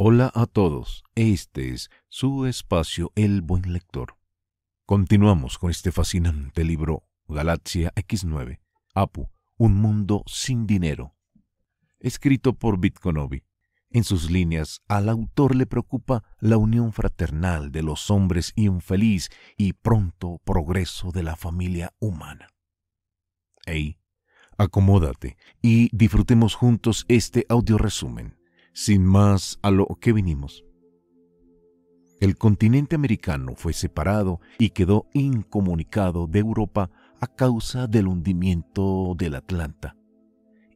Hola a todos, este es su espacio El Buen Lector. Continuamos con este fascinante libro Galaxia X9, Apu, Un Mundo Sin Dinero, escrito por Bitconovi. En sus líneas, al autor le preocupa la unión fraternal de los hombres y un feliz y pronto progreso de la familia humana. Ey, acomódate y disfrutemos juntos este audio sin más a lo que vinimos. El continente americano fue separado y quedó incomunicado de Europa a causa del hundimiento del Atlanta.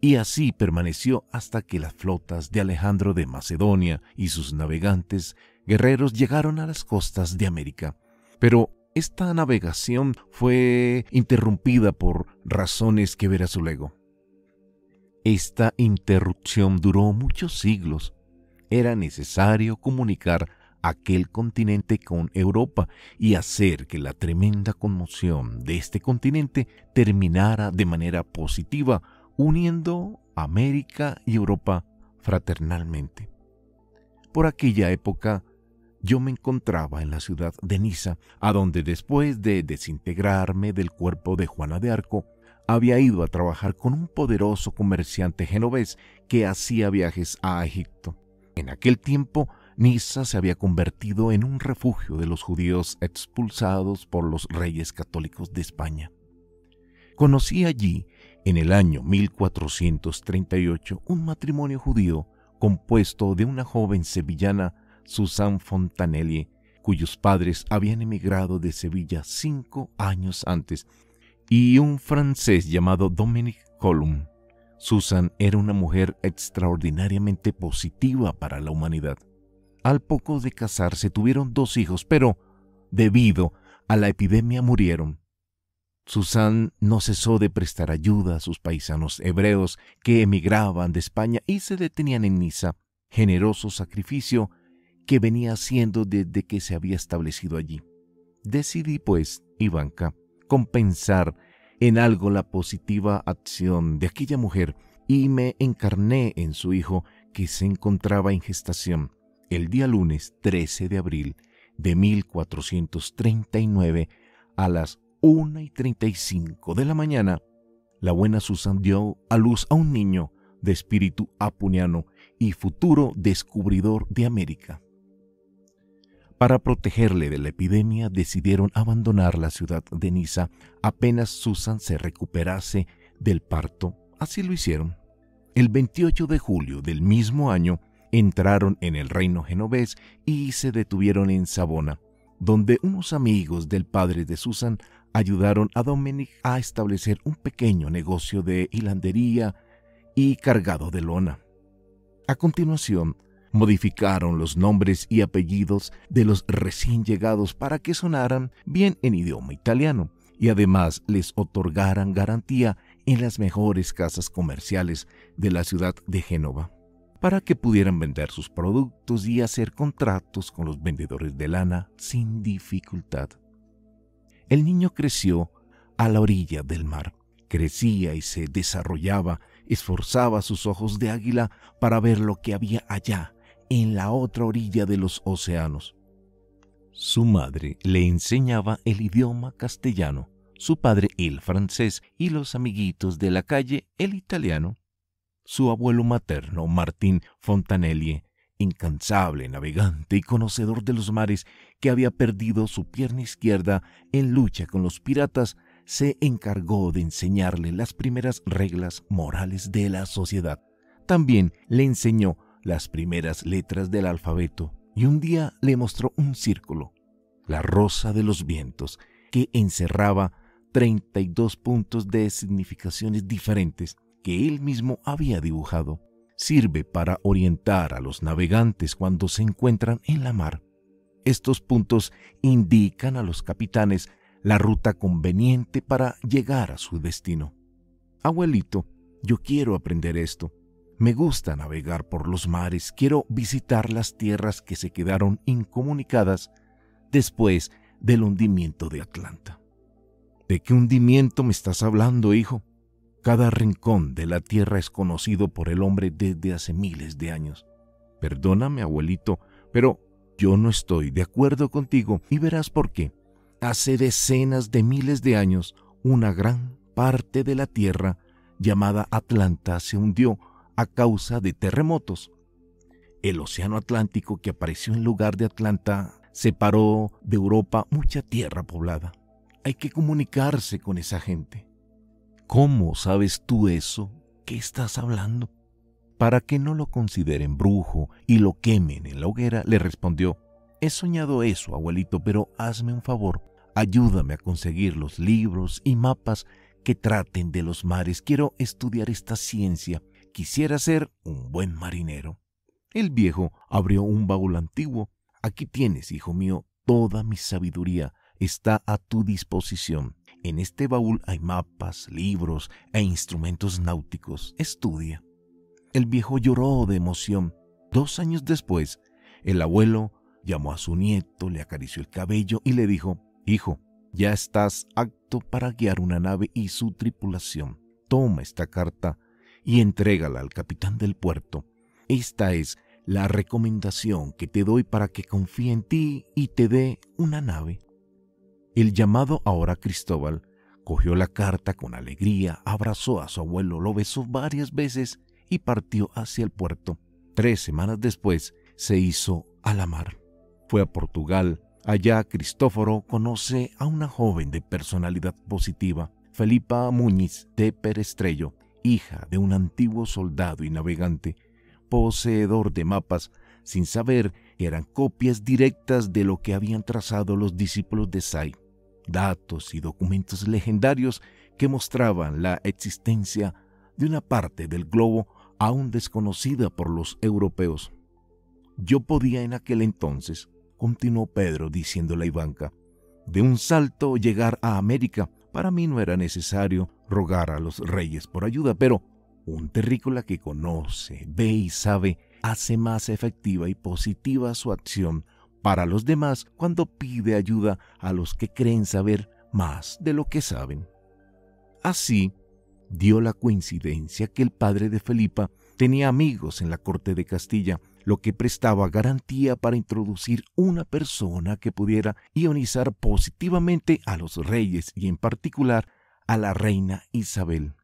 Y así permaneció hasta que las flotas de Alejandro de Macedonia y sus navegantes guerreros llegaron a las costas de América. Pero esta navegación fue interrumpida por razones que su luego. Esta interrupción duró muchos siglos. Era necesario comunicar aquel continente con Europa y hacer que la tremenda conmoción de este continente terminara de manera positiva, uniendo América y Europa fraternalmente. Por aquella época, yo me encontraba en la ciudad de Niza, a donde después de desintegrarme del cuerpo de Juana de Arco, había ido a trabajar con un poderoso comerciante genovés que hacía viajes a Egipto. En aquel tiempo, Niza se había convertido en un refugio de los judíos expulsados por los reyes católicos de España. Conocí allí, en el año 1438, un matrimonio judío compuesto de una joven sevillana, Susan Fontanelli, cuyos padres habían emigrado de Sevilla cinco años antes y un francés llamado Dominique Colum. Susan era una mujer extraordinariamente positiva para la humanidad. Al poco de casarse tuvieron dos hijos, pero debido a la epidemia murieron. Susan no cesó de prestar ayuda a sus paisanos hebreos que emigraban de España y se detenían en Niza, generoso sacrificio que venía haciendo desde que se había establecido allí. Decidí, pues, Ivanka, compensar en algo la positiva acción de aquella mujer y me encarné en su hijo que se encontraba en gestación el día lunes 13 de abril de 1439 a las 1 y 35 de la mañana, la buena Susan dio a luz a un niño de espíritu apuniano y futuro descubridor de América. Para protegerle de la epidemia decidieron abandonar la ciudad de Niza apenas Susan se recuperase del parto. Así lo hicieron. El 28 de julio del mismo año entraron en el reino genovés y se detuvieron en Sabona, donde unos amigos del padre de Susan ayudaron a Dominic a establecer un pequeño negocio de hilandería y cargado de lona. A continuación, modificaron los nombres y apellidos de los recién llegados para que sonaran bien en idioma italiano y además les otorgaran garantía en las mejores casas comerciales de la ciudad de Génova para que pudieran vender sus productos y hacer contratos con los vendedores de lana sin dificultad. El niño creció a la orilla del mar, crecía y se desarrollaba, esforzaba sus ojos de águila para ver lo que había allá, en la otra orilla de los océanos. Su madre le enseñaba el idioma castellano, su padre el francés y los amiguitos de la calle el italiano. Su abuelo materno, Martín Fontanelli, incansable navegante y conocedor de los mares, que había perdido su pierna izquierda en lucha con los piratas, se encargó de enseñarle las primeras reglas morales de la sociedad. También le enseñó las primeras letras del alfabeto y un día le mostró un círculo, la rosa de los vientos, que encerraba 32 puntos de significaciones diferentes que él mismo había dibujado. Sirve para orientar a los navegantes cuando se encuentran en la mar. Estos puntos indican a los capitanes la ruta conveniente para llegar a su destino. Abuelito, yo quiero aprender esto. Me gusta navegar por los mares, quiero visitar las tierras que se quedaron incomunicadas después del hundimiento de Atlanta. ¿De qué hundimiento me estás hablando, hijo? Cada rincón de la tierra es conocido por el hombre desde hace miles de años. Perdóname, abuelito, pero yo no estoy de acuerdo contigo y verás por qué. Hace decenas de miles de años, una gran parte de la tierra llamada Atlanta se hundió a causa de terremotos. El Océano Atlántico que apareció en lugar de Atlanta separó de Europa mucha tierra poblada. Hay que comunicarse con esa gente. ¿Cómo sabes tú eso? ¿Qué estás hablando? Para que no lo consideren brujo y lo quemen en la hoguera, le respondió, he soñado eso, abuelito, pero hazme un favor, ayúdame a conseguir los libros y mapas que traten de los mares. Quiero estudiar esta ciencia quisiera ser un buen marinero. El viejo abrió un baúl antiguo. Aquí tienes, hijo mío, toda mi sabiduría está a tu disposición. En este baúl hay mapas, libros e instrumentos náuticos. Estudia. El viejo lloró de emoción. Dos años después, el abuelo llamó a su nieto, le acarició el cabello y le dijo, Hijo, ya estás acto para guiar una nave y su tripulación. Toma esta carta y entrégala al capitán del puerto. Esta es la recomendación que te doy para que confíe en ti y te dé una nave. El llamado ahora Cristóbal cogió la carta con alegría, abrazó a su abuelo, lo besó varias veces y partió hacia el puerto. Tres semanas después se hizo a la mar. Fue a Portugal. Allá Cristóforo conoce a una joven de personalidad positiva, Felipa Muñiz de Perestrello, hija de un antiguo soldado y navegante, poseedor de mapas, sin saber que eran copias directas de lo que habían trazado los discípulos de Sai, datos y documentos legendarios que mostraban la existencia de una parte del globo aún desconocida por los europeos. Yo podía en aquel entonces, continuó Pedro diciéndole la Ivanka, de un salto llegar a América. Para mí no era necesario rogar a los reyes por ayuda, pero un terrícola que conoce, ve y sabe hace más efectiva y positiva su acción para los demás cuando pide ayuda a los que creen saber más de lo que saben. Así, dio la coincidencia que el padre de Felipa tenía amigos en la corte de Castilla, lo que prestaba garantía para introducir una persona que pudiera ionizar positivamente a los reyes y en particular a la reina Isabel,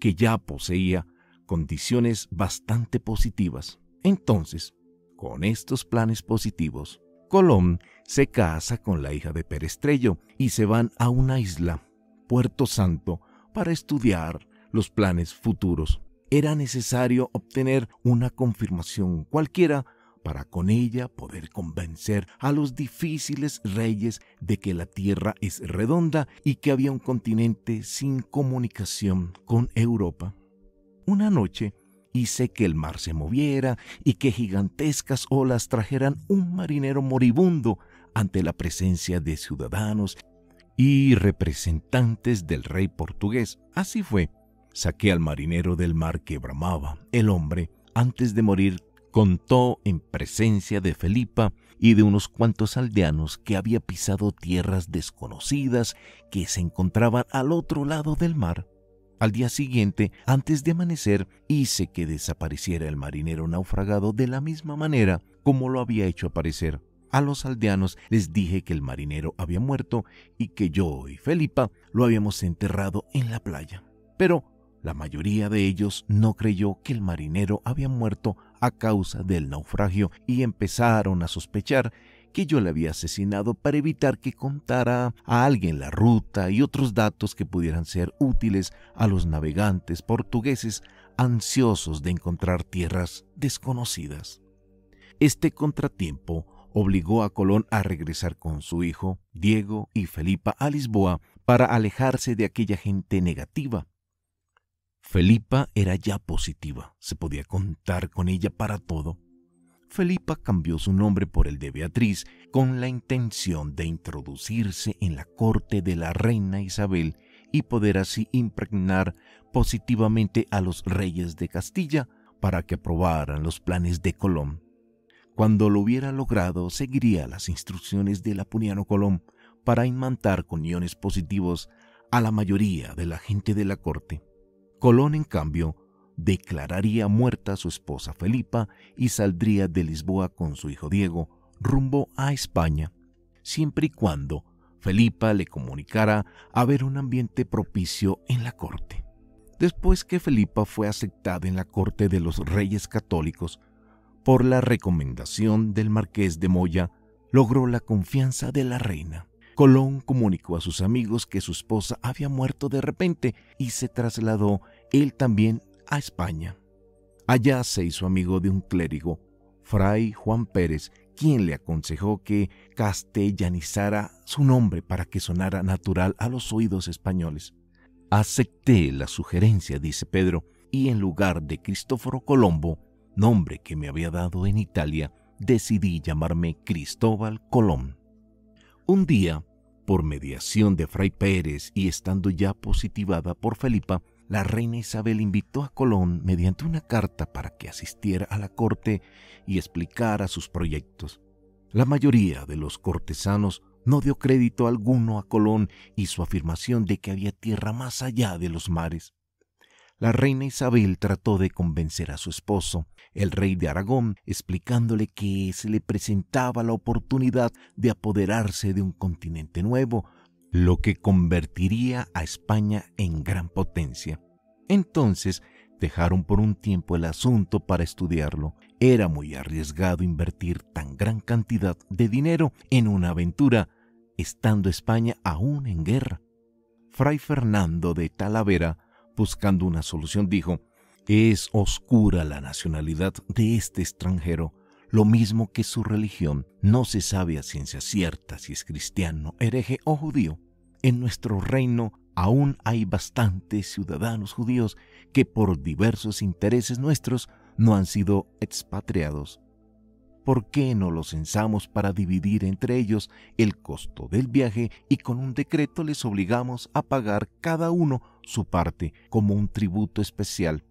que ya poseía condiciones bastante positivas. Entonces, con estos planes positivos, Colón se casa con la hija de Perestrello y se van a una isla, Puerto Santo, para estudiar los planes futuros. Era necesario obtener una confirmación cualquiera para con ella poder convencer a los difíciles reyes de que la Tierra es redonda y que había un continente sin comunicación con Europa. Una noche hice que el mar se moviera y que gigantescas olas trajeran un marinero moribundo ante la presencia de ciudadanos y representantes del rey portugués. Así fue. Saqué al marinero del mar que bramaba. El hombre, antes de morir, contó en presencia de Felipa y de unos cuantos aldeanos que había pisado tierras desconocidas que se encontraban al otro lado del mar. Al día siguiente, antes de amanecer, hice que desapareciera el marinero naufragado de la misma manera como lo había hecho aparecer. A los aldeanos les dije que el marinero había muerto y que yo y Felipa lo habíamos enterrado en la playa. Pero la mayoría de ellos no creyó que el marinero había muerto a causa del naufragio y empezaron a sospechar que yo le había asesinado para evitar que contara a alguien la ruta y otros datos que pudieran ser útiles a los navegantes portugueses ansiosos de encontrar tierras desconocidas. Este contratiempo obligó a Colón a regresar con su hijo, Diego y Felipa a Lisboa para alejarse de aquella gente negativa Felipa era ya positiva, se podía contar con ella para todo. Felipa cambió su nombre por el de Beatriz con la intención de introducirse en la corte de la reina Isabel y poder así impregnar positivamente a los reyes de Castilla para que aprobaran los planes de Colón. Cuando lo hubiera logrado, seguiría las instrucciones del Apuniano Colón para imantar con iones positivos a la mayoría de la gente de la corte. Colón, en cambio, declararía muerta a su esposa Felipa y saldría de Lisboa con su hijo Diego rumbo a España, siempre y cuando Felipa le comunicara haber un ambiente propicio en la corte. Después que Felipa fue aceptada en la corte de los reyes católicos, por la recomendación del marqués de Moya, logró la confianza de la reina. Colón comunicó a sus amigos que su esposa había muerto de repente y se trasladó él también a España. Allá se hizo amigo de un clérigo, Fray Juan Pérez, quien le aconsejó que castellanizara su nombre para que sonara natural a los oídos españoles. Acepté la sugerencia, dice Pedro, y en lugar de Cristóforo Colombo, nombre que me había dado en Italia, decidí llamarme Cristóbal Colón. Un día, por mediación de Fray Pérez y estando ya positivada por Felipa, la reina Isabel invitó a Colón mediante una carta para que asistiera a la corte y explicara sus proyectos. La mayoría de los cortesanos no dio crédito alguno a Colón y su afirmación de que había tierra más allá de los mares. La reina Isabel trató de convencer a su esposo, el rey de Aragón, explicándole que se le presentaba la oportunidad de apoderarse de un continente nuevo lo que convertiría a España en gran potencia. Entonces dejaron por un tiempo el asunto para estudiarlo. Era muy arriesgado invertir tan gran cantidad de dinero en una aventura, estando España aún en guerra. Fray Fernando de Talavera, buscando una solución, dijo, es oscura la nacionalidad de este extranjero, lo mismo que su religión. No se sabe a ciencia cierta si es cristiano, hereje o judío en nuestro reino aún hay bastantes ciudadanos judíos que por diversos intereses nuestros no han sido expatriados. ¿Por qué no los censamos para dividir entre ellos el costo del viaje y con un decreto les obligamos a pagar cada uno su parte como un tributo especial?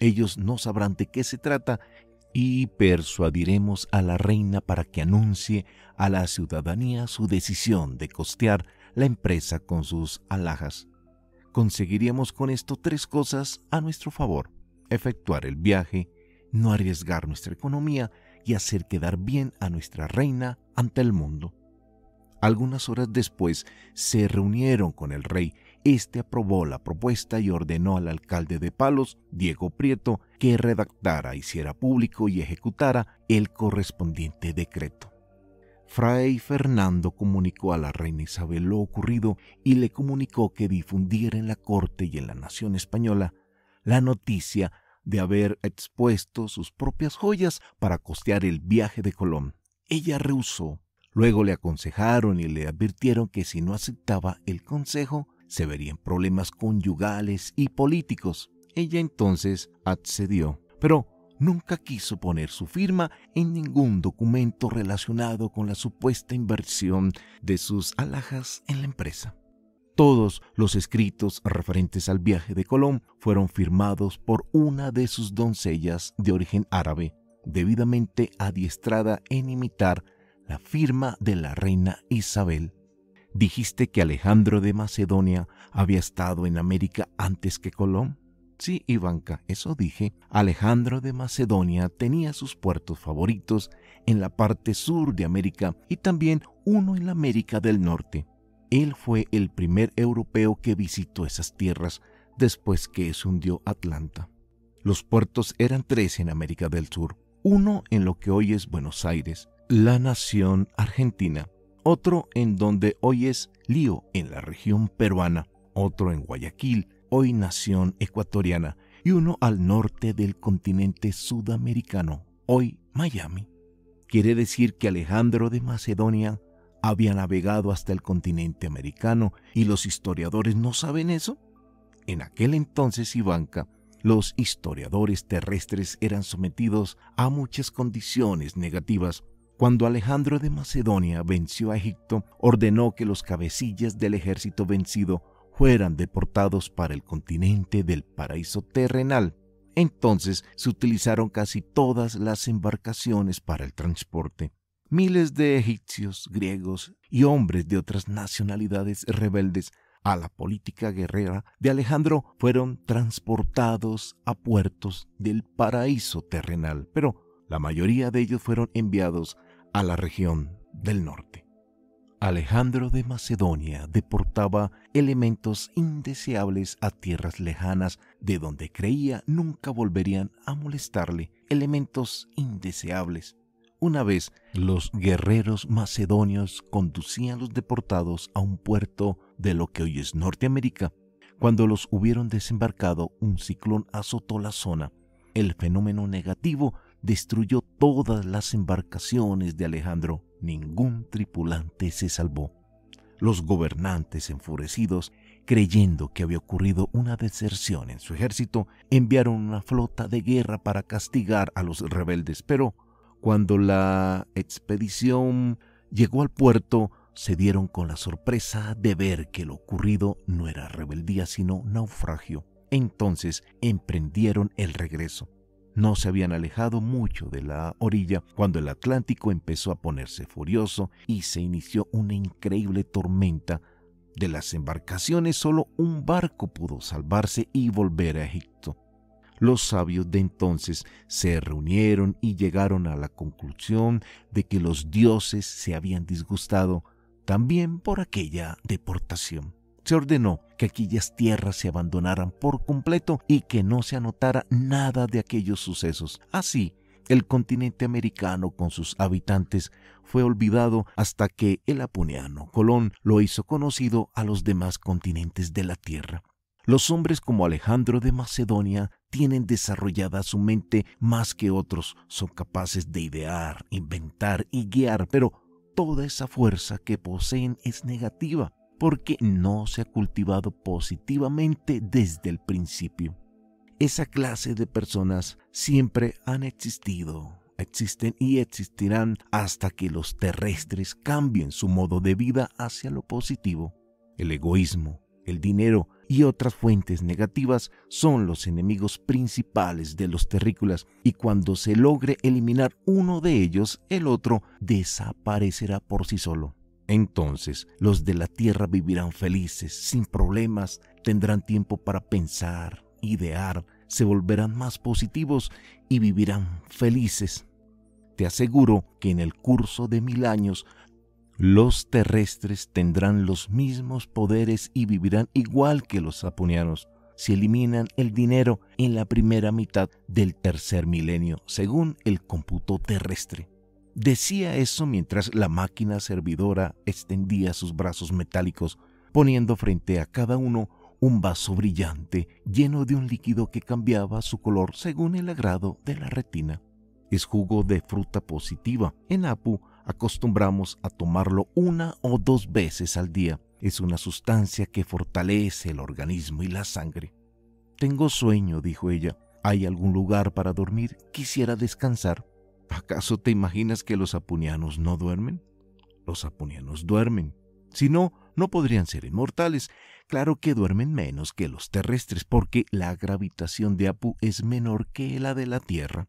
Ellos no sabrán de qué se trata y persuadiremos a la reina para que anuncie a la ciudadanía su decisión de costear la empresa con sus alhajas. Conseguiríamos con esto tres cosas a nuestro favor. Efectuar el viaje, no arriesgar nuestra economía y hacer quedar bien a nuestra reina ante el mundo. Algunas horas después se reunieron con el rey. Este aprobó la propuesta y ordenó al alcalde de Palos, Diego Prieto, que redactara, hiciera público y ejecutara el correspondiente decreto. Fray Fernando comunicó a la reina Isabel lo ocurrido y le comunicó que difundiera en la corte y en la nación española la noticia de haber expuesto sus propias joyas para costear el viaje de Colón. Ella rehusó. Luego le aconsejaron y le advirtieron que si no aceptaba el consejo, se verían problemas conyugales y políticos. Ella entonces accedió. Pero nunca quiso poner su firma en ningún documento relacionado con la supuesta inversión de sus alhajas en la empresa. Todos los escritos referentes al viaje de Colón fueron firmados por una de sus doncellas de origen árabe, debidamente adiestrada en imitar la firma de la reina Isabel. Dijiste que Alejandro de Macedonia había estado en América antes que Colón. Sí, Ivanka, eso dije. Alejandro de Macedonia tenía sus puertos favoritos en la parte sur de América y también uno en la América del Norte. Él fue el primer europeo que visitó esas tierras después que se hundió Atlanta. Los puertos eran tres en América del Sur, uno en lo que hoy es Buenos Aires, la nación argentina, otro en donde hoy es Lío, en la región peruana, otro en Guayaquil, hoy nación ecuatoriana, y uno al norte del continente sudamericano, hoy Miami. Quiere decir que Alejandro de Macedonia había navegado hasta el continente americano y los historiadores no saben eso. En aquel entonces, Ivanka, los historiadores terrestres eran sometidos a muchas condiciones negativas. Cuando Alejandro de Macedonia venció a Egipto, ordenó que los cabecillas del ejército vencido fueran deportados para el continente del paraíso terrenal. Entonces se utilizaron casi todas las embarcaciones para el transporte. Miles de egipcios, griegos y hombres de otras nacionalidades rebeldes a la política guerrera de Alejandro fueron transportados a puertos del paraíso terrenal, pero la mayoría de ellos fueron enviados a la región del norte. Alejandro de Macedonia deportaba elementos indeseables a tierras lejanas de donde creía nunca volverían a molestarle, elementos indeseables. Una vez los guerreros macedonios conducían los deportados a un puerto de lo que hoy es Norteamérica. Cuando los hubieron desembarcado, un ciclón azotó la zona. El fenómeno negativo destruyó todas las embarcaciones de Alejandro ningún tripulante se salvó. Los gobernantes enfurecidos, creyendo que había ocurrido una deserción en su ejército, enviaron una flota de guerra para castigar a los rebeldes, pero cuando la expedición llegó al puerto, se dieron con la sorpresa de ver que lo ocurrido no era rebeldía sino naufragio. Entonces emprendieron el regreso. No se habían alejado mucho de la orilla cuando el Atlántico empezó a ponerse furioso y se inició una increíble tormenta. De las embarcaciones solo un barco pudo salvarse y volver a Egipto. Los sabios de entonces se reunieron y llegaron a la conclusión de que los dioses se habían disgustado también por aquella deportación se ordenó que aquellas tierras se abandonaran por completo y que no se anotara nada de aquellos sucesos. Así, el continente americano con sus habitantes fue olvidado hasta que el apuniano Colón lo hizo conocido a los demás continentes de la Tierra. Los hombres como Alejandro de Macedonia tienen desarrollada su mente más que otros, son capaces de idear, inventar y guiar, pero toda esa fuerza que poseen es negativa porque no se ha cultivado positivamente desde el principio. Esa clase de personas siempre han existido, existen y existirán hasta que los terrestres cambien su modo de vida hacia lo positivo. El egoísmo, el dinero y otras fuentes negativas son los enemigos principales de los terrícolas y cuando se logre eliminar uno de ellos, el otro desaparecerá por sí solo. Entonces los de la tierra vivirán felices, sin problemas, tendrán tiempo para pensar, idear, se volverán más positivos y vivirán felices. Te aseguro que en el curso de mil años los terrestres tendrán los mismos poderes y vivirán igual que los saponianos si eliminan el dinero en la primera mitad del tercer milenio, según el cómputo terrestre. Decía eso mientras la máquina servidora extendía sus brazos metálicos, poniendo frente a cada uno un vaso brillante lleno de un líquido que cambiaba su color según el agrado de la retina. Es jugo de fruta positiva. En Apu acostumbramos a tomarlo una o dos veces al día. Es una sustancia que fortalece el organismo y la sangre. Tengo sueño, dijo ella. ¿Hay algún lugar para dormir? Quisiera descansar. ¿Acaso te imaginas que los apunianos no duermen? Los apunianos duermen. Si no, no podrían ser inmortales. Claro que duermen menos que los terrestres porque la gravitación de Apu es menor que la de la Tierra.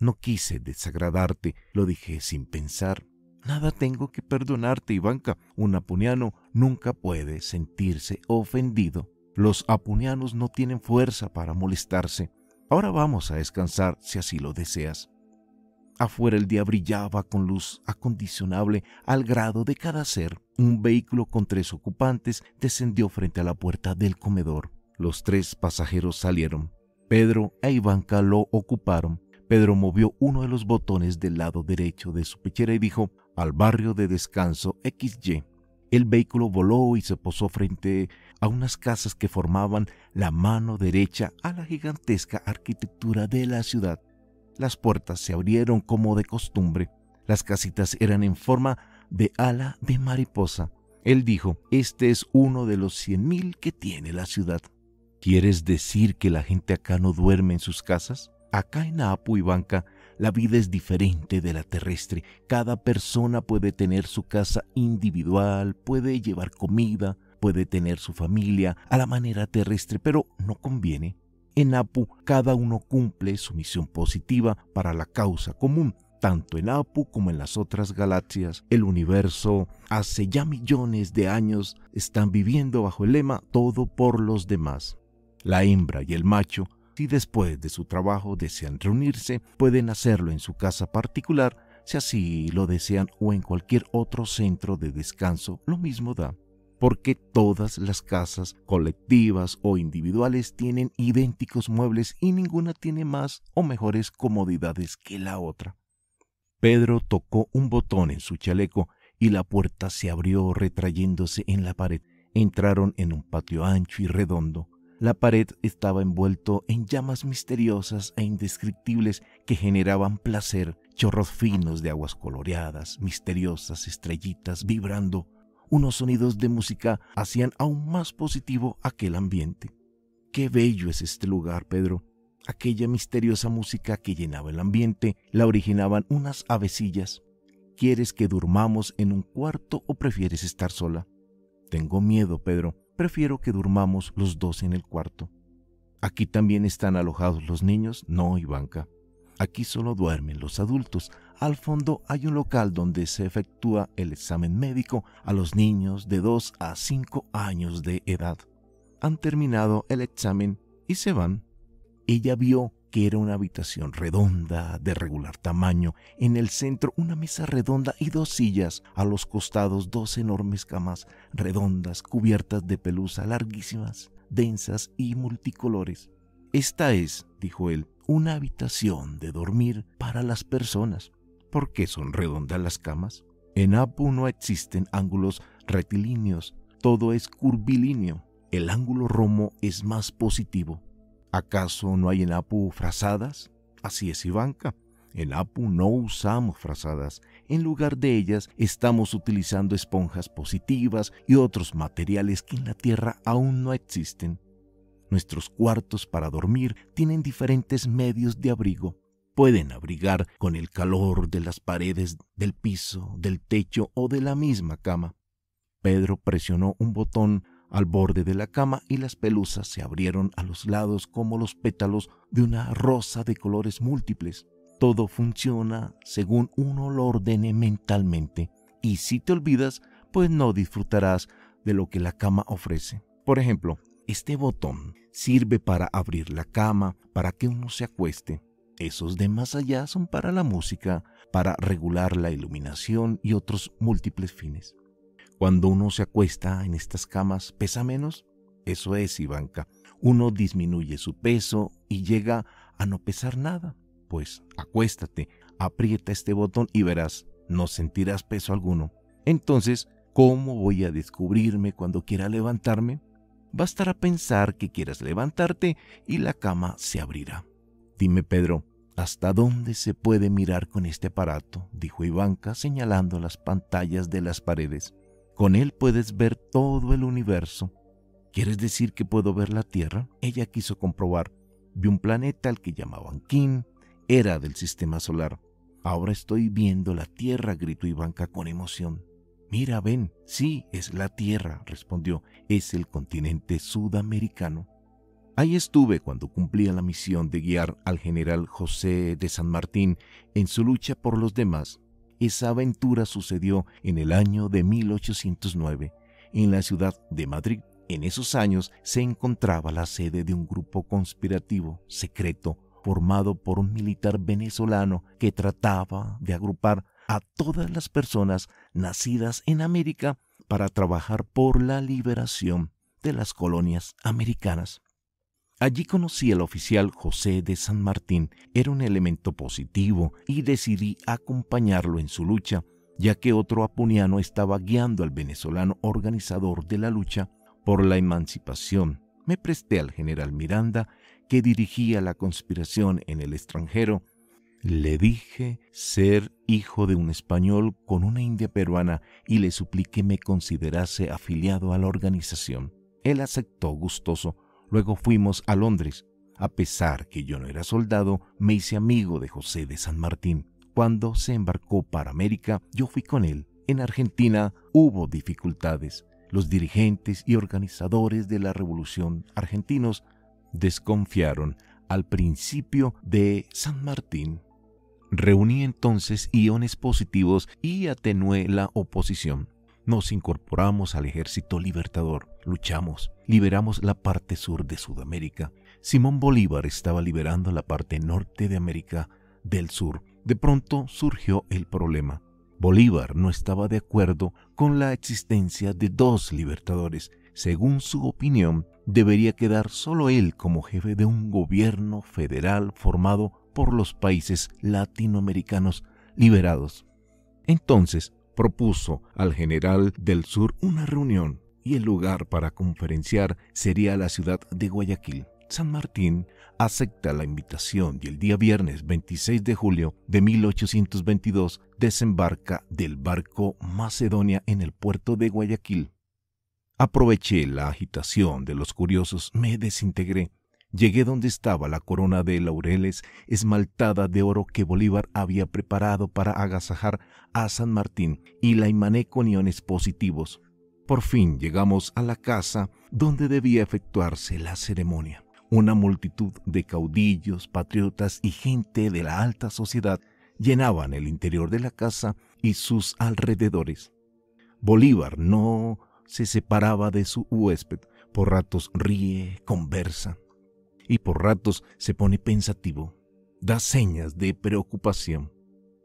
No quise desagradarte, lo dije sin pensar. Nada tengo que perdonarte, Ivanka. Un apuniano nunca puede sentirse ofendido. Los apunianos no tienen fuerza para molestarse. Ahora vamos a descansar si así lo deseas. Afuera el día brillaba con luz acondicionable al grado de cada ser. Un vehículo con tres ocupantes descendió frente a la puerta del comedor. Los tres pasajeros salieron. Pedro e Ivanka lo ocuparon. Pedro movió uno de los botones del lado derecho de su pechera y dijo, al barrio de descanso XY. El vehículo voló y se posó frente a unas casas que formaban la mano derecha a la gigantesca arquitectura de la ciudad. Las puertas se abrieron como de costumbre. Las casitas eran en forma de ala de mariposa. Él dijo, este es uno de los cien mil que tiene la ciudad. ¿Quieres decir que la gente acá no duerme en sus casas? Acá en Apu y Banca la vida es diferente de la terrestre. Cada persona puede tener su casa individual, puede llevar comida, puede tener su familia a la manera terrestre, pero no conviene. En APU cada uno cumple su misión positiva para la causa común. Tanto en APU como en las otras galaxias, el universo hace ya millones de años están viviendo bajo el lema todo por los demás. La hembra y el macho, si después de su trabajo desean reunirse, pueden hacerlo en su casa particular si así lo desean o en cualquier otro centro de descanso, lo mismo da porque todas las casas colectivas o individuales tienen idénticos muebles y ninguna tiene más o mejores comodidades que la otra. Pedro tocó un botón en su chaleco y la puerta se abrió retrayéndose en la pared. Entraron en un patio ancho y redondo. La pared estaba envuelto en llamas misteriosas e indescriptibles que generaban placer, chorros finos de aguas coloreadas, misteriosas estrellitas vibrando unos sonidos de música hacían aún más positivo aquel ambiente. Qué bello es este lugar, Pedro. Aquella misteriosa música que llenaba el ambiente la originaban unas avecillas. ¿Quieres que durmamos en un cuarto o prefieres estar sola? Tengo miedo, Pedro. Prefiero que durmamos los dos en el cuarto. Aquí también están alojados los niños, no, Ivanka. Aquí solo duermen los adultos, al fondo hay un local donde se efectúa el examen médico a los niños de 2 a 5 años de edad. Han terminado el examen y se van. Ella vio que era una habitación redonda, de regular tamaño, en el centro una mesa redonda y dos sillas, a los costados dos enormes camas redondas cubiertas de pelusa larguísimas, densas y multicolores. Esta es, dijo él, una habitación de dormir para las personas. ¿Por qué son redondas las camas? En Apu no existen ángulos rectilíneos, todo es curvilíneo. El ángulo romo es más positivo. ¿Acaso no hay en Apu frazadas? Así es Ivanka. En APU no usamos frazadas, en lugar de ellas estamos utilizando esponjas positivas y otros materiales que en la Tierra aún no existen. Nuestros cuartos para dormir tienen diferentes medios de abrigo pueden abrigar con el calor de las paredes, del piso, del techo o de la misma cama. Pedro presionó un botón al borde de la cama y las pelusas se abrieron a los lados como los pétalos de una rosa de colores múltiples. Todo funciona según uno lo ordene mentalmente, y si te olvidas, pues no disfrutarás de lo que la cama ofrece. Por ejemplo, este botón sirve para abrir la cama, para que uno se acueste, esos de más allá son para la música, para regular la iluminación y otros múltiples fines. Cuando uno se acuesta en estas camas, ¿pesa menos? Eso es, Ivanka. Uno disminuye su peso y llega a no pesar nada. Pues acuéstate, aprieta este botón y verás, no sentirás peso alguno. Entonces, ¿cómo voy a descubrirme cuando quiera levantarme? Bastará pensar que quieras levantarte y la cama se abrirá. Dime, Pedro, ¿Hasta dónde se puede mirar con este aparato? dijo Ivanka señalando las pantallas de las paredes. Con él puedes ver todo el universo. ¿Quieres decir que puedo ver la Tierra? Ella quiso comprobar. Vi un planeta al que llamaban King, era del sistema solar. Ahora estoy viendo la Tierra, gritó Ivanka con emoción. Mira, ven, sí, es la Tierra, respondió. Es el continente sudamericano. Ahí estuve cuando cumplía la misión de guiar al general José de San Martín en su lucha por los demás. Esa aventura sucedió en el año de 1809, en la ciudad de Madrid. En esos años se encontraba la sede de un grupo conspirativo secreto formado por un militar venezolano que trataba de agrupar a todas las personas nacidas en América para trabajar por la liberación de las colonias americanas. Allí conocí al oficial José de San Martín, era un elemento positivo y decidí acompañarlo en su lucha, ya que otro apuniano estaba guiando al venezolano organizador de la lucha por la emancipación. Me presté al general Miranda, que dirigía la conspiración en el extranjero. Le dije ser hijo de un español con una india peruana y le supliqué me considerase afiliado a la organización. Él aceptó gustoso, Luego fuimos a Londres. A pesar que yo no era soldado, me hice amigo de José de San Martín. Cuando se embarcó para América, yo fui con él. En Argentina hubo dificultades. Los dirigentes y organizadores de la revolución argentinos desconfiaron al principio de San Martín. Reuní entonces iones positivos y atenué la oposición nos incorporamos al ejército libertador, luchamos, liberamos la parte sur de Sudamérica. Simón Bolívar estaba liberando la parte norte de América del Sur. De pronto surgió el problema. Bolívar no estaba de acuerdo con la existencia de dos libertadores. Según su opinión, debería quedar solo él como jefe de un gobierno federal formado por los países latinoamericanos liberados. Entonces, propuso al general del sur una reunión y el lugar para conferenciar sería la ciudad de Guayaquil. San Martín acepta la invitación y el día viernes 26 de julio de 1822 desembarca del barco Macedonia en el puerto de Guayaquil. Aproveché la agitación de los curiosos, me desintegré Llegué donde estaba la corona de laureles esmaltada de oro que Bolívar había preparado para agasajar a San Martín y la imané con iones positivos. Por fin llegamos a la casa donde debía efectuarse la ceremonia. Una multitud de caudillos, patriotas y gente de la alta sociedad llenaban el interior de la casa y sus alrededores. Bolívar no se separaba de su huésped. Por ratos ríe, conversa, y por ratos se pone pensativo. Da señas de preocupación.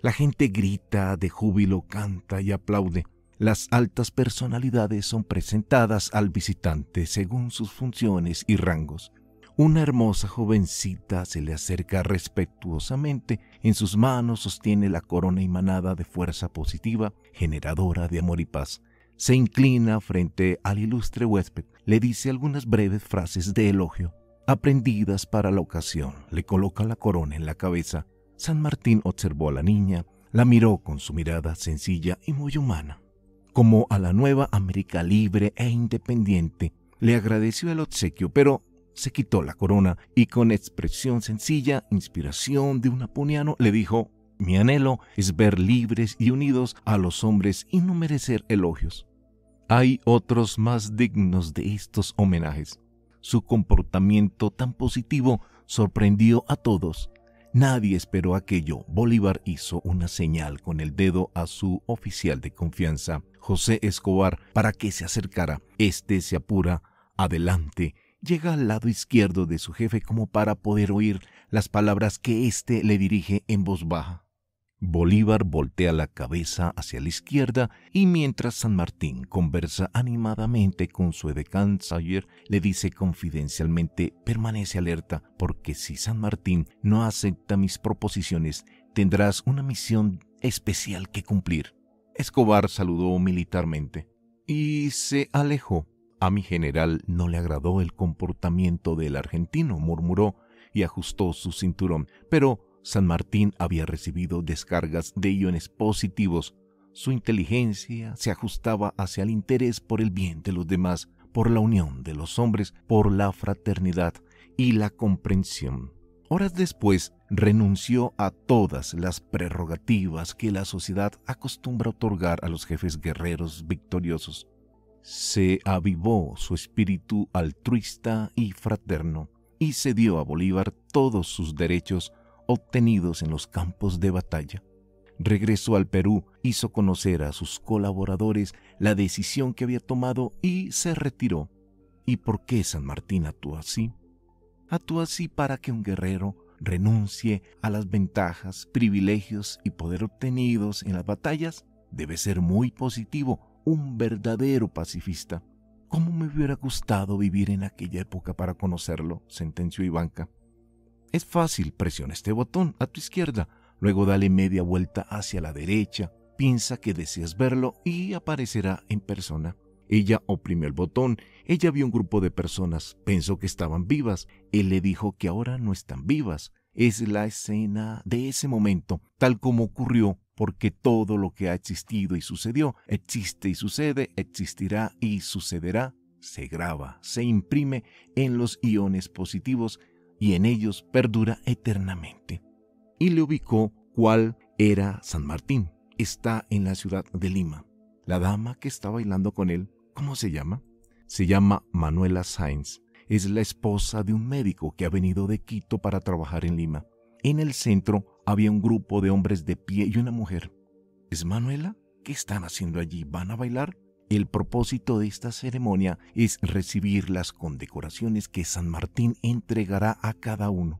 La gente grita de júbilo, canta y aplaude. Las altas personalidades son presentadas al visitante según sus funciones y rangos. Una hermosa jovencita se le acerca respetuosamente, en sus manos sostiene la corona emanada de fuerza positiva, generadora de amor y paz. Se inclina frente al ilustre huésped, le dice algunas breves frases de elogio, aprendidas para la ocasión. Le coloca la corona en la cabeza. San Martín observó a la niña, la miró con su mirada sencilla y muy humana. Como a la nueva América libre e independiente, le agradeció el obsequio, pero se quitó la corona y con expresión sencilla, inspiración de un apuniano, le dijo, mi anhelo es ver libres y unidos a los hombres y no merecer elogios. Hay otros más dignos de estos homenajes. Su comportamiento tan positivo sorprendió a todos. Nadie esperó aquello. Bolívar hizo una señal con el dedo a su oficial de confianza, José Escobar, para que se acercara. Este se apura adelante, llega al lado izquierdo de su jefe como para poder oír las palabras que éste le dirige en voz baja. Bolívar voltea la cabeza hacia la izquierda y mientras San Martín conversa animadamente con su edecán Sayer, le dice confidencialmente, permanece alerta, porque si San Martín no acepta mis proposiciones, tendrás una misión especial que cumplir. Escobar saludó militarmente y se alejó. A mi general no le agradó el comportamiento del argentino, murmuró y ajustó su cinturón, pero San Martín había recibido descargas de iones positivos. Su inteligencia se ajustaba hacia el interés por el bien de los demás, por la unión de los hombres, por la fraternidad y la comprensión. Horas después, renunció a todas las prerrogativas que la sociedad acostumbra otorgar a los jefes guerreros victoriosos. Se avivó su espíritu altruista y fraterno y cedió a Bolívar todos sus derechos obtenidos en los campos de batalla. Regresó al Perú, hizo conocer a sus colaboradores la decisión que había tomado y se retiró. ¿Y por qué San Martín actuó así? Actuó así para que un guerrero renuncie a las ventajas, privilegios y poder obtenidos en las batallas. Debe ser muy positivo, un verdadero pacifista. ¿Cómo me hubiera gustado vivir en aquella época para conocerlo? sentenció Ivanka. Es fácil, presiona este botón a tu izquierda, luego dale media vuelta hacia la derecha, piensa que deseas verlo y aparecerá en persona. Ella oprimió el botón, ella vio un grupo de personas, pensó que estaban vivas, él le dijo que ahora no están vivas. Es la escena de ese momento, tal como ocurrió, porque todo lo que ha existido y sucedió, existe y sucede, existirá y sucederá, se graba, se imprime en los iones positivos y en ellos perdura eternamente. Y le ubicó cuál era San Martín. Está en la ciudad de Lima. La dama que está bailando con él, ¿cómo se llama? Se llama Manuela Sainz. Es la esposa de un médico que ha venido de Quito para trabajar en Lima. En el centro había un grupo de hombres de pie y una mujer. ¿Es Manuela? ¿Qué están haciendo allí? ¿Van a bailar? El propósito de esta ceremonia es recibir las condecoraciones que San Martín entregará a cada uno.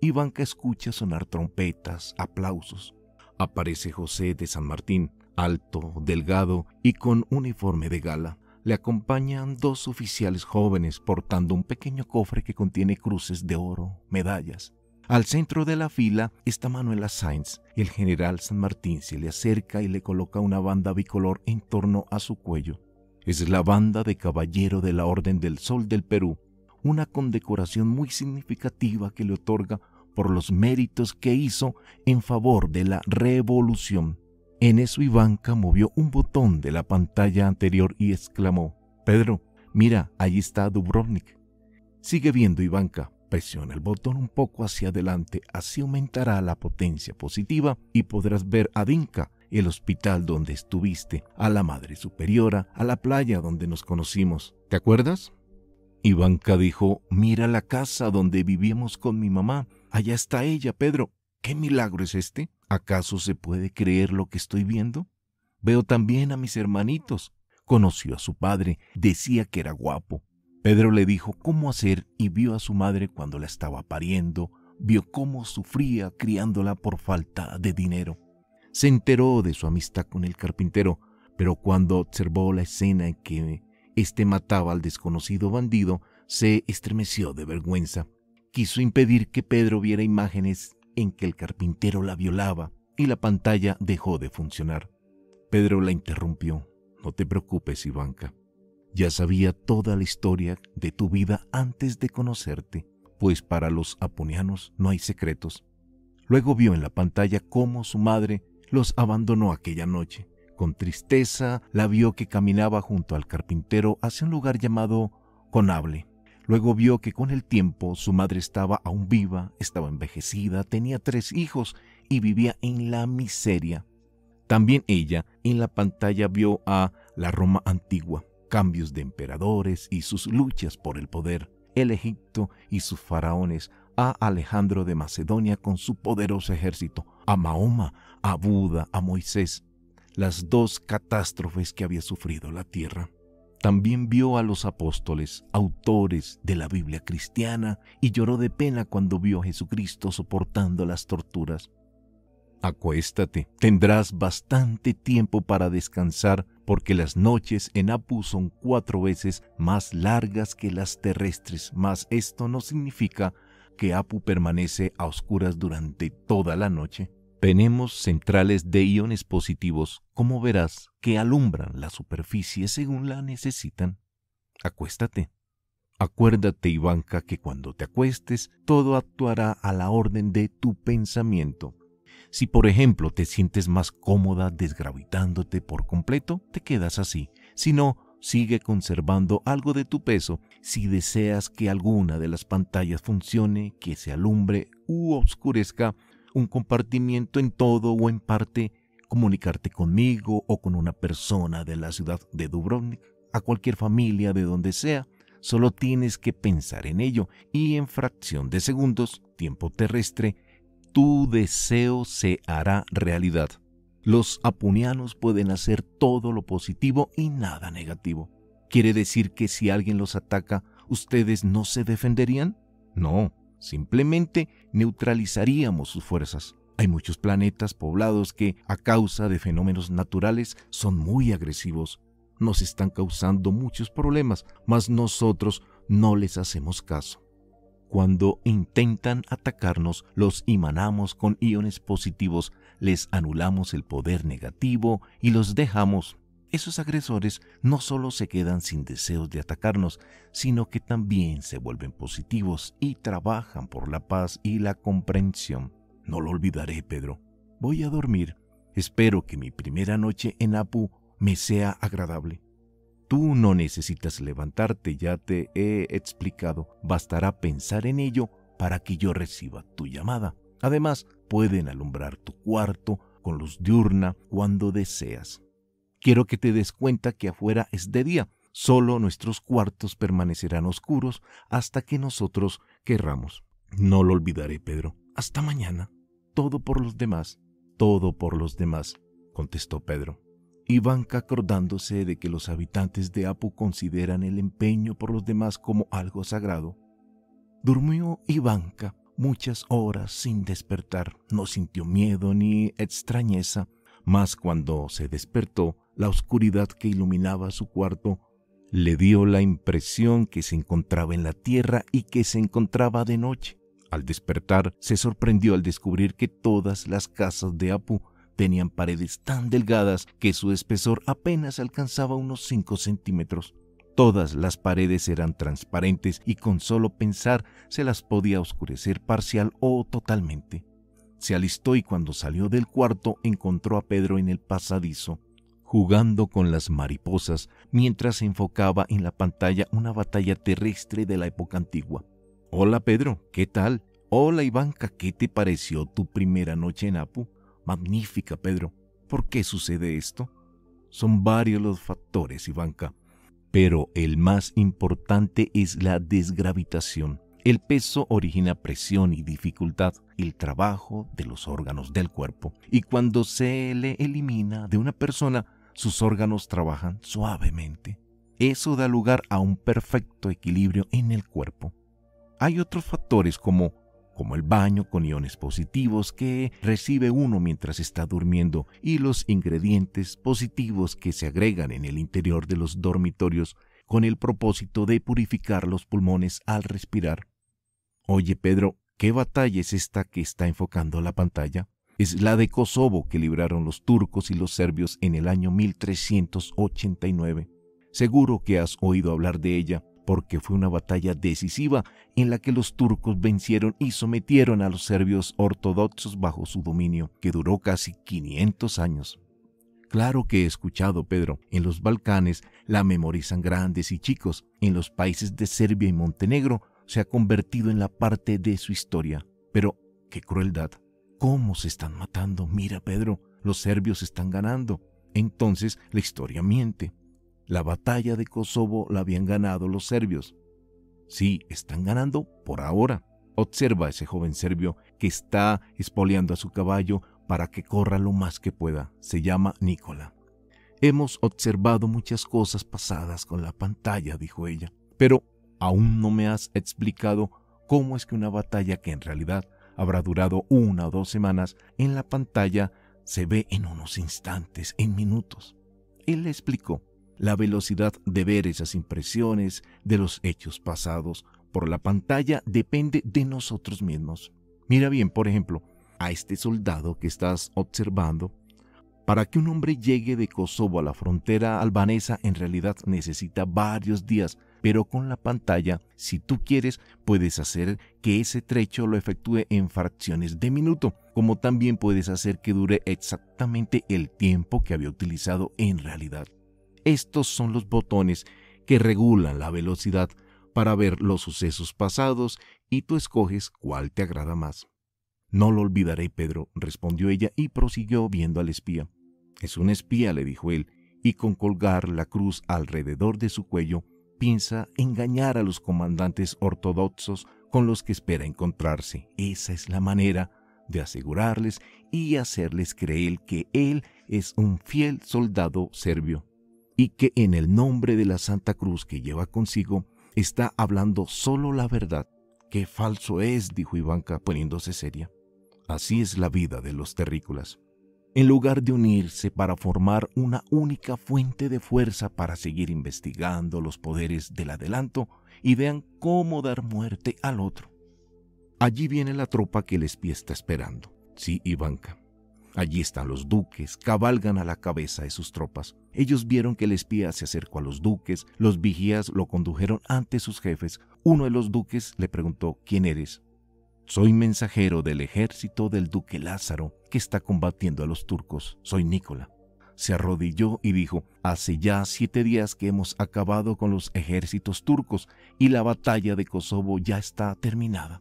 Ivanka escucha sonar trompetas, aplausos. Aparece José de San Martín, alto, delgado y con uniforme de gala. Le acompañan dos oficiales jóvenes portando un pequeño cofre que contiene cruces de oro, medallas. Al centro de la fila está Manuela Sainz. El general San Martín se le acerca y le coloca una banda bicolor en torno a su cuello. Es la banda de caballero de la Orden del Sol del Perú, una condecoración muy significativa que le otorga por los méritos que hizo en favor de la revolución. En eso Ivanka movió un botón de la pantalla anterior y exclamó, Pedro, mira, allí está Dubrovnik. Sigue viendo Ivanka, Presiona el botón un poco hacia adelante, así aumentará la potencia positiva y podrás ver a Dinka, el hospital donde estuviste, a la Madre Superiora, a la playa donde nos conocimos. ¿Te acuerdas? Ivanka dijo, mira la casa donde vivimos con mi mamá. Allá está ella, Pedro. ¿Qué milagro es este? ¿Acaso se puede creer lo que estoy viendo? Veo también a mis hermanitos. Conoció a su padre, decía que era guapo, Pedro le dijo cómo hacer y vio a su madre cuando la estaba pariendo, vio cómo sufría criándola por falta de dinero. Se enteró de su amistad con el carpintero, pero cuando observó la escena en que éste mataba al desconocido bandido, se estremeció de vergüenza. Quiso impedir que Pedro viera imágenes en que el carpintero la violaba y la pantalla dejó de funcionar. Pedro la interrumpió. No te preocupes, Ivanka ya sabía toda la historia de tu vida antes de conocerte, pues para los aponianos no hay secretos. Luego vio en la pantalla cómo su madre los abandonó aquella noche. Con tristeza la vio que caminaba junto al carpintero hacia un lugar llamado Conable. Luego vio que con el tiempo su madre estaba aún viva, estaba envejecida, tenía tres hijos y vivía en la miseria. También ella en la pantalla vio a la Roma antigua, cambios de emperadores y sus luchas por el poder, el Egipto y sus faraones, a Alejandro de Macedonia con su poderoso ejército, a Mahoma, a Buda, a Moisés, las dos catástrofes que había sufrido la tierra. También vio a los apóstoles, autores de la Biblia cristiana, y lloró de pena cuando vio a Jesucristo soportando las torturas. Acuéstate, tendrás bastante tiempo para descansar porque las noches en Apu son cuatro veces más largas que las terrestres, mas esto no significa que Apu permanece a oscuras durante toda la noche. Tenemos centrales de iones positivos, como verás, que alumbran la superficie según la necesitan. Acuéstate. Acuérdate, Ivanka, que cuando te acuestes, todo actuará a la orden de tu pensamiento. Si por ejemplo te sientes más cómoda desgravitándote por completo, te quedas así. Si no, sigue conservando algo de tu peso si deseas que alguna de las pantallas funcione, que se alumbre u oscurezca, un compartimiento en todo o en parte, comunicarte conmigo o con una persona de la ciudad de Dubrovnik, a cualquier familia de donde sea, solo tienes que pensar en ello y en fracción de segundos, tiempo terrestre, tu deseo se hará realidad. Los apunianos pueden hacer todo lo positivo y nada negativo. ¿Quiere decir que si alguien los ataca, ustedes no se defenderían? No, simplemente neutralizaríamos sus fuerzas. Hay muchos planetas poblados que, a causa de fenómenos naturales, son muy agresivos. Nos están causando muchos problemas, mas nosotros no les hacemos caso cuando intentan atacarnos, los imanamos con iones positivos, les anulamos el poder negativo y los dejamos. Esos agresores no solo se quedan sin deseos de atacarnos, sino que también se vuelven positivos y trabajan por la paz y la comprensión. No lo olvidaré, Pedro. Voy a dormir. Espero que mi primera noche en Apu me sea agradable. Tú no necesitas levantarte, ya te he explicado, bastará pensar en ello para que yo reciba tu llamada. Además, pueden alumbrar tu cuarto con luz diurna cuando deseas. Quiero que te des cuenta que afuera es de día, solo nuestros cuartos permanecerán oscuros hasta que nosotros querramos. No lo olvidaré, Pedro. Hasta mañana. Todo por los demás, todo por los demás, contestó Pedro. Ivanka acordándose de que los habitantes de Apu consideran el empeño por los demás como algo sagrado, durmió Ivanka muchas horas sin despertar. No sintió miedo ni extrañeza, mas cuando se despertó, la oscuridad que iluminaba su cuarto le dio la impresión que se encontraba en la tierra y que se encontraba de noche. Al despertar, se sorprendió al descubrir que todas las casas de Apu tenían paredes tan delgadas que su espesor apenas alcanzaba unos 5 centímetros. Todas las paredes eran transparentes y con solo pensar se las podía oscurecer parcial o totalmente. Se alistó y cuando salió del cuarto encontró a Pedro en el pasadizo, jugando con las mariposas mientras se enfocaba en la pantalla una batalla terrestre de la época antigua. Hola Pedro, ¿qué tal? Hola Ivanka, ¿qué te pareció tu primera noche en Apu? Magnífica, Pedro. ¿Por qué sucede esto? Son varios los factores, Ivanka. Pero el más importante es la desgravitación. El peso origina presión y dificultad, el trabajo de los órganos del cuerpo. Y cuando se le elimina de una persona, sus órganos trabajan suavemente. Eso da lugar a un perfecto equilibrio en el cuerpo. Hay otros factores como como el baño con iones positivos que recibe uno mientras está durmiendo y los ingredientes positivos que se agregan en el interior de los dormitorios con el propósito de purificar los pulmones al respirar. Oye Pedro, ¿qué batalla es esta que está enfocando la pantalla? Es la de Kosovo que libraron los turcos y los serbios en el año 1389. Seguro que has oído hablar de ella porque fue una batalla decisiva en la que los turcos vencieron y sometieron a los serbios ortodoxos bajo su dominio, que duró casi 500 años. Claro que he escuchado, Pedro, en los Balcanes la memorizan grandes y chicos, en los países de Serbia y Montenegro se ha convertido en la parte de su historia. Pero, qué crueldad, ¿cómo se están matando? Mira, Pedro, los serbios están ganando. Entonces la historia miente. La batalla de Kosovo la habían ganado los serbios. Sí, están ganando por ahora. Observa a ese joven serbio que está espoleando a su caballo para que corra lo más que pueda. Se llama Nicola. Hemos observado muchas cosas pasadas con la pantalla, dijo ella, pero aún no me has explicado cómo es que una batalla que en realidad habrá durado una o dos semanas en la pantalla se ve en unos instantes, en minutos. Él le explicó la velocidad de ver esas impresiones de los hechos pasados por la pantalla depende de nosotros mismos. Mira bien, por ejemplo, a este soldado que estás observando, para que un hombre llegue de Kosovo a la frontera albanesa en realidad necesita varios días, pero con la pantalla, si tú quieres, puedes hacer que ese trecho lo efectúe en fracciones de minuto, como también puedes hacer que dure exactamente el tiempo que había utilizado en realidad. Estos son los botones que regulan la velocidad para ver los sucesos pasados y tú escoges cuál te agrada más. No lo olvidaré, Pedro, respondió ella y prosiguió viendo al espía. Es un espía, le dijo él, y con colgar la cruz alrededor de su cuello, piensa engañar a los comandantes ortodoxos con los que espera encontrarse. Esa es la manera de asegurarles y hacerles creer que él es un fiel soldado serbio y que en el nombre de la Santa Cruz que lleva consigo está hablando solo la verdad. Qué falso es, dijo Ivanka poniéndose seria. Así es la vida de los terrícolas. En lugar de unirse para formar una única fuente de fuerza para seguir investigando los poderes del adelanto, y vean cómo dar muerte al otro. Allí viene la tropa que el espía está esperando. Sí, Ivanka, Allí están los duques, cabalgan a la cabeza de sus tropas. Ellos vieron que el espía se acercó a los duques, los vigías lo condujeron ante sus jefes. Uno de los duques le preguntó, ¿quién eres? Soy mensajero del ejército del duque Lázaro, que está combatiendo a los turcos. Soy Nicola. Se arrodilló y dijo, Hace ya siete días que hemos acabado con los ejércitos turcos y la batalla de Kosovo ya está terminada.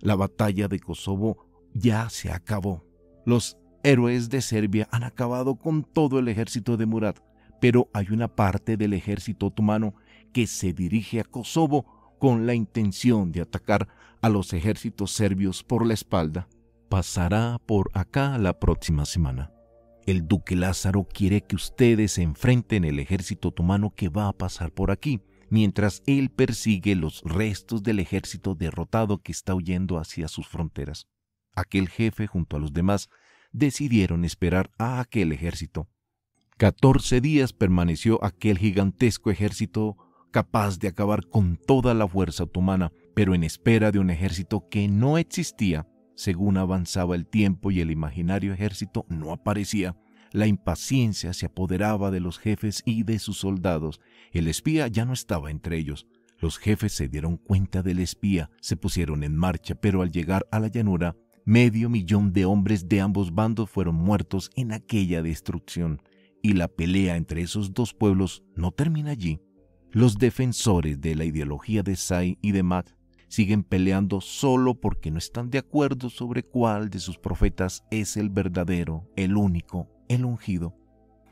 La batalla de Kosovo ya se acabó. Los héroes de Serbia han acabado con todo el ejército de Murad, pero hay una parte del ejército otomano que se dirige a Kosovo con la intención de atacar a los ejércitos serbios por la espalda. Pasará por acá la próxima semana. El duque Lázaro quiere que ustedes enfrenten el ejército otomano que va a pasar por aquí, mientras él persigue los restos del ejército derrotado que está huyendo hacia sus fronteras. Aquel jefe, junto a los demás, decidieron esperar a aquel ejército. Catorce días permaneció aquel gigantesco ejército capaz de acabar con toda la fuerza otomana, pero en espera de un ejército que no existía. Según avanzaba el tiempo y el imaginario ejército no aparecía, la impaciencia se apoderaba de los jefes y de sus soldados. El espía ya no estaba entre ellos. Los jefes se dieron cuenta del espía, se pusieron en marcha, pero al llegar a la llanura Medio millón de hombres de ambos bandos fueron muertos en aquella destrucción, y la pelea entre esos dos pueblos no termina allí. Los defensores de la ideología de Sai y de Matt siguen peleando solo porque no están de acuerdo sobre cuál de sus profetas es el verdadero, el único, el ungido.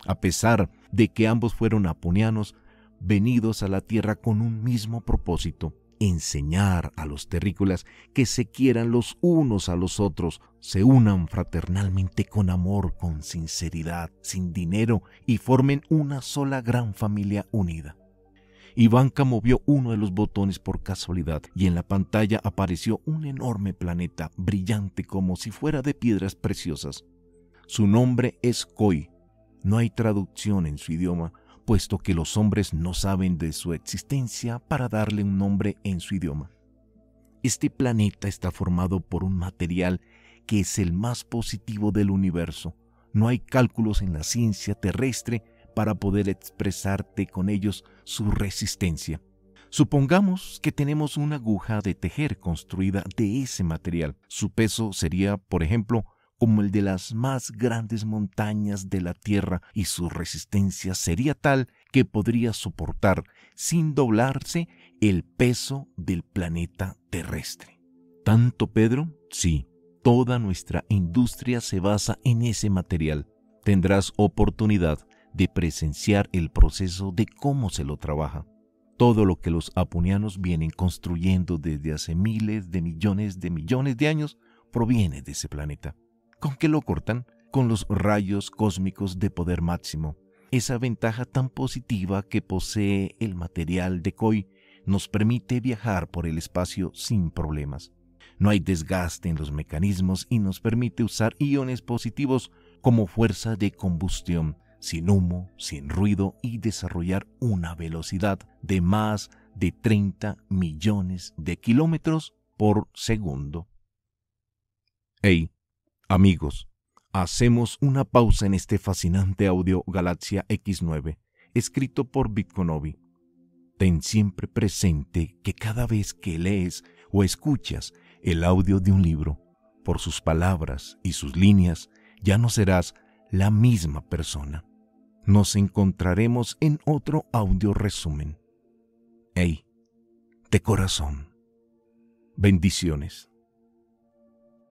A pesar de que ambos fueron apunianos, venidos a la tierra con un mismo propósito, enseñar a los terrícolas que se quieran los unos a los otros, se unan fraternalmente con amor, con sinceridad, sin dinero y formen una sola gran familia unida. Ivanka movió uno de los botones por casualidad y en la pantalla apareció un enorme planeta, brillante como si fuera de piedras preciosas. Su nombre es Koi. No hay traducción en su idioma, puesto que los hombres no saben de su existencia para darle un nombre en su idioma. Este planeta está formado por un material que es el más positivo del universo. No hay cálculos en la ciencia terrestre para poder expresarte con ellos su resistencia. Supongamos que tenemos una aguja de tejer construida de ese material. Su peso sería, por ejemplo, como el de las más grandes montañas de la Tierra y su resistencia sería tal que podría soportar sin doblarse el peso del planeta terrestre. ¿Tanto Pedro? Sí, toda nuestra industria se basa en ese material. Tendrás oportunidad de presenciar el proceso de cómo se lo trabaja. Todo lo que los apunianos vienen construyendo desde hace miles de millones de millones de años proviene de ese planeta. ¿Con qué lo cortan? Con los rayos cósmicos de poder máximo. Esa ventaja tan positiva que posee el material de Koi nos permite viajar por el espacio sin problemas. No hay desgaste en los mecanismos y nos permite usar iones positivos como fuerza de combustión, sin humo, sin ruido y desarrollar una velocidad de más de 30 millones de kilómetros por segundo. Amigos, hacemos una pausa en este fascinante audio Galaxia X9, escrito por Bitconovi. Ten siempre presente que cada vez que lees o escuchas el audio de un libro, por sus palabras y sus líneas, ya no serás la misma persona. Nos encontraremos en otro audio resumen. Hey, de corazón. Bendiciones.